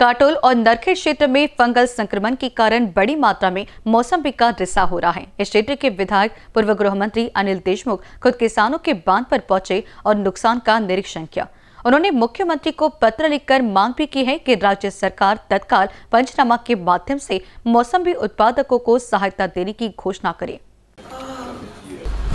काटोल और नरखेड़ क्षेत्र में फंगल संक्रमण के कारण बड़ी मात्रा में मौसम का रिसा हो रहा है इस क्षेत्र के विधायक पूर्व गृह मंत्री अनिल देशमुख खुद किसानों के बांध पर पहुंचे और नुकसान का निरीक्षण किया उन्होंने मुख्यमंत्री को पत्र लिखकर मांग भी की है कि राज्य सरकार तत्काल पंचनामा के माध्यम से मौसमी उत्पादकों को सहायता देने की घोषणा करे